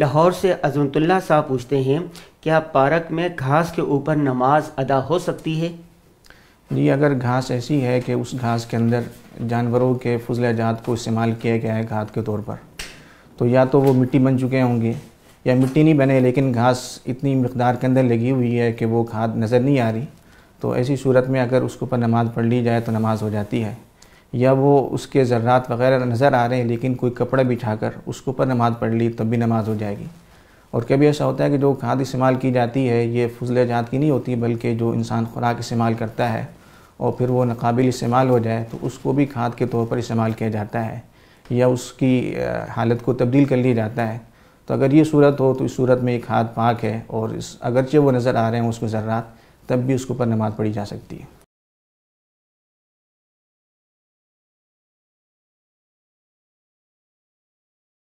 लाहौर से अजमतुल्ला साहब पूछते हैं क्या पार्क में घास के ऊपर नमाज अदा हो सकती है जी अगर घास ऐसी है कि उस घास के अंदर जानवरों के फजलाजात को इस्तेमाल किया गया है घात के तौर पर तो या तो वो मिट्टी बन चुके होंगे या मिट्टी नहीं बने लेकिन घास इतनी मकदार के अंदर लगी हुई है कि वो खाद नज़र नहीं आ रही तो ऐसी सूरत में अगर उसके ऊपर नमाज़ पढ़ ली जाए तो नमाज़ हो जाती है या वो उसके ज़र्रात वगैरह नज़र आ रहे हैं लेकिन कोई कपड़ा बिछा कर उसके ऊपर नमाज़ पढ़ ली तब भी नमाज़ हो जाएगी और कभी ऐसा होता है कि जो खाद इस्तेमाल की जाती है ये फजल जात की नहीं होती बल्कि जो इंसान खुराक इस्तेमाल करता है और फिर वो नाकबिल इस्तेमाल हो जाए तो उसको भी खाद के तौर पर इस्तेमाल किया जाता है या उसकी हालत को तब्दील कर लिया जाता है तो अगर ये सूरत हो तो इस सूरत में एक खाद पाक है और इस अगरचे वो नज़र आ रहे हैं उसमें ज़र्रात तब भी उसके ऊपर नमाज़ पढ़ी जा सकती है